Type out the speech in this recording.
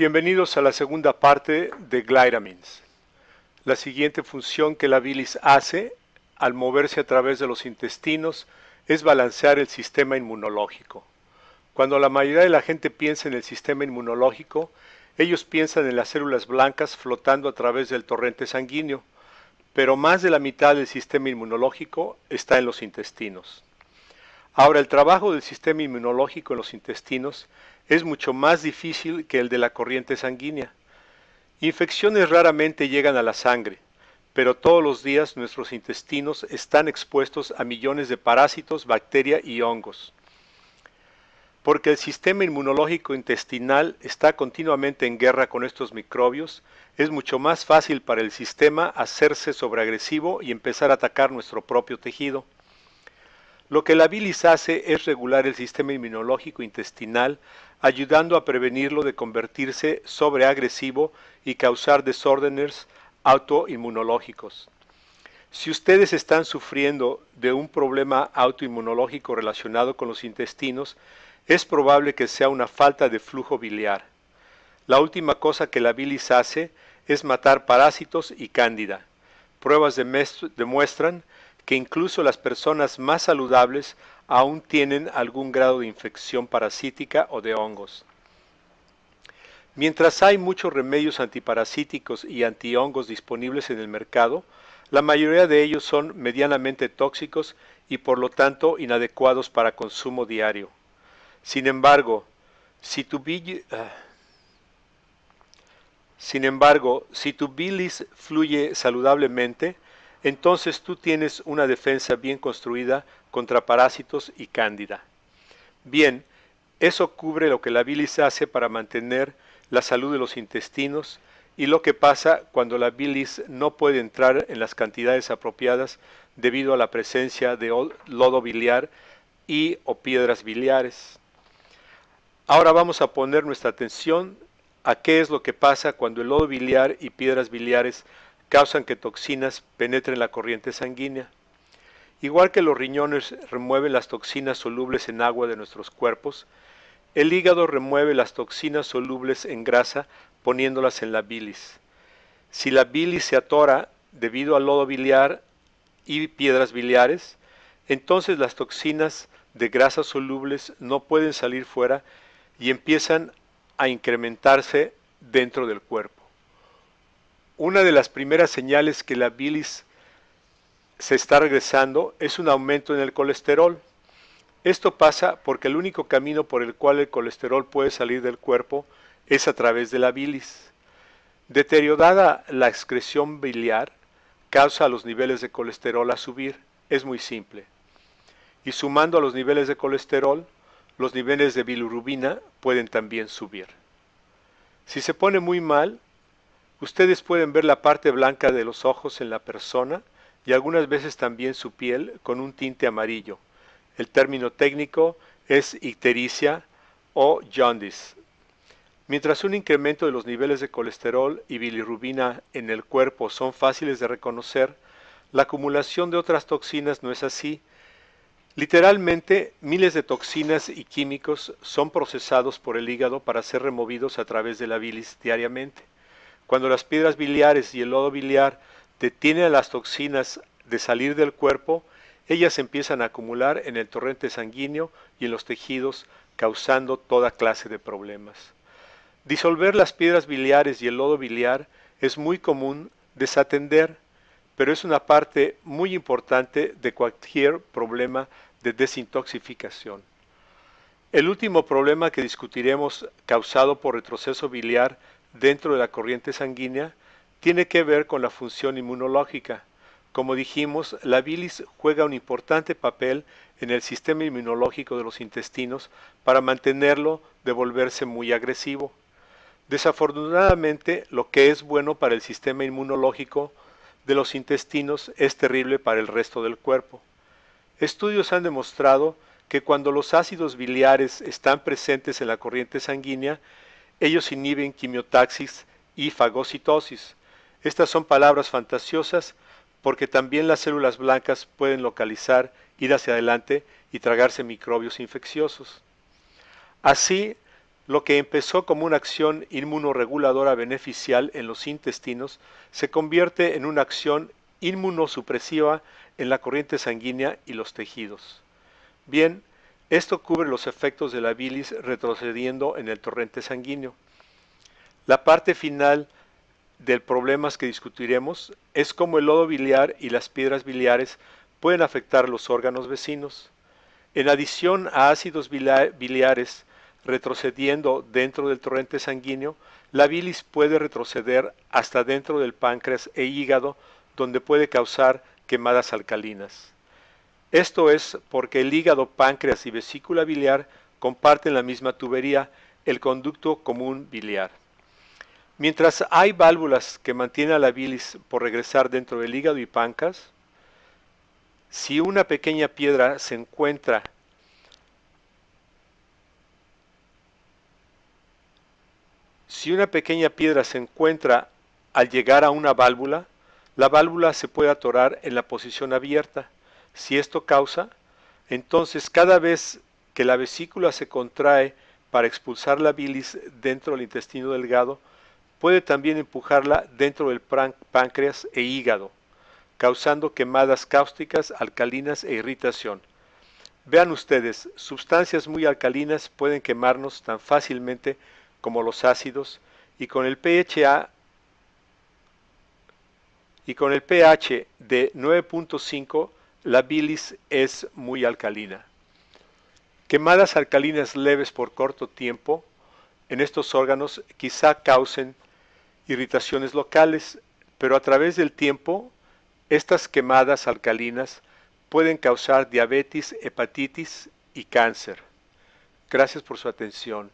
Bienvenidos a la segunda parte de Glyramins. La siguiente función que la bilis hace al moverse a través de los intestinos es balancear el sistema inmunológico. Cuando la mayoría de la gente piensa en el sistema inmunológico, ellos piensan en las células blancas flotando a través del torrente sanguíneo, pero más de la mitad del sistema inmunológico está en los intestinos. Ahora, el trabajo del sistema inmunológico en los intestinos es mucho más difícil que el de la corriente sanguínea. Infecciones raramente llegan a la sangre, pero todos los días nuestros intestinos están expuestos a millones de parásitos, bacterias y hongos. Porque el sistema inmunológico intestinal está continuamente en guerra con estos microbios, es mucho más fácil para el sistema hacerse sobreagresivo y empezar a atacar nuestro propio tejido. Lo que la bilis hace es regular el sistema inmunológico intestinal, ayudando a prevenirlo de convertirse sobreagresivo y causar desórdenes autoinmunológicos. Si ustedes están sufriendo de un problema autoinmunológico relacionado con los intestinos, es probable que sea una falta de flujo biliar. La última cosa que la bilis hace es matar parásitos y cándida. Pruebas demuestran que incluso las personas más saludables aún tienen algún grado de infección parasítica o de hongos. Mientras hay muchos remedios antiparasíticos y antihongos disponibles en el mercado, la mayoría de ellos son medianamente tóxicos y por lo tanto inadecuados para consumo diario. Sin embargo, si tu, ah, Sin embargo, si tu bilis fluye saludablemente, entonces tú tienes una defensa bien construida contra parásitos y cándida. Bien, eso cubre lo que la bilis hace para mantener la salud de los intestinos y lo que pasa cuando la bilis no puede entrar en las cantidades apropiadas debido a la presencia de lodo biliar y o piedras biliares. Ahora vamos a poner nuestra atención a qué es lo que pasa cuando el lodo biliar y piedras biliares causan que toxinas penetren la corriente sanguínea. Igual que los riñones remueven las toxinas solubles en agua de nuestros cuerpos, el hígado remueve las toxinas solubles en grasa poniéndolas en la bilis. Si la bilis se atora debido al lodo biliar y piedras biliares, entonces las toxinas de grasa solubles no pueden salir fuera y empiezan a incrementarse dentro del cuerpo. Una de las primeras señales que la bilis se está regresando es un aumento en el colesterol. Esto pasa porque el único camino por el cual el colesterol puede salir del cuerpo es a través de la bilis. Deteriorada la excreción biliar, causa los niveles de colesterol a subir. Es muy simple. Y sumando a los niveles de colesterol, los niveles de bilirrubina pueden también subir. Si se pone muy mal, Ustedes pueden ver la parte blanca de los ojos en la persona y algunas veces también su piel con un tinte amarillo. El término técnico es ictericia o jaundice. Mientras un incremento de los niveles de colesterol y bilirrubina en el cuerpo son fáciles de reconocer, la acumulación de otras toxinas no es así. Literalmente, miles de toxinas y químicos son procesados por el hígado para ser removidos a través de la bilis diariamente. Cuando las piedras biliares y el lodo biliar detienen a las toxinas de salir del cuerpo, ellas empiezan a acumular en el torrente sanguíneo y en los tejidos, causando toda clase de problemas. Disolver las piedras biliares y el lodo biliar es muy común desatender, pero es una parte muy importante de cualquier problema de desintoxificación. El último problema que discutiremos causado por retroceso biliar dentro de la corriente sanguínea tiene que ver con la función inmunológica. Como dijimos, la bilis juega un importante papel en el sistema inmunológico de los intestinos para mantenerlo de volverse muy agresivo. Desafortunadamente, lo que es bueno para el sistema inmunológico de los intestinos es terrible para el resto del cuerpo. Estudios han demostrado que cuando los ácidos biliares están presentes en la corriente sanguínea, ellos inhiben quimiotaxis y fagocitosis. Estas son palabras fantasiosas porque también las células blancas pueden localizar, ir hacia adelante y tragarse microbios infecciosos. Así, lo que empezó como una acción inmunoreguladora beneficial en los intestinos se convierte en una acción inmunosupresiva en la corriente sanguínea y los tejidos. Bien, esto cubre los efectos de la bilis retrocediendo en el torrente sanguíneo. La parte final del problema que discutiremos es cómo el lodo biliar y las piedras biliares pueden afectar los órganos vecinos. En adición a ácidos biliares retrocediendo dentro del torrente sanguíneo, la bilis puede retroceder hasta dentro del páncreas e hígado, donde puede causar quemadas alcalinas. Esto es porque el hígado, páncreas y vesícula biliar comparten la misma tubería, el conducto común biliar. Mientras hay válvulas que mantienen a la bilis por regresar dentro del hígado y páncreas, si una pequeña piedra se encuentra si una pequeña piedra se encuentra al llegar a una válvula, la válvula se puede atorar en la posición abierta si esto causa, entonces cada vez que la vesícula se contrae para expulsar la bilis dentro del intestino delgado, puede también empujarla dentro del páncreas e hígado, causando quemadas cáusticas, alcalinas e irritación. Vean ustedes, sustancias muy alcalinas pueden quemarnos tan fácilmente como los ácidos y con el pH y con el pH de 9.5 la bilis es muy alcalina. Quemadas alcalinas leves por corto tiempo en estos órganos quizá causen irritaciones locales, pero a través del tiempo estas quemadas alcalinas pueden causar diabetes, hepatitis y cáncer. Gracias por su atención.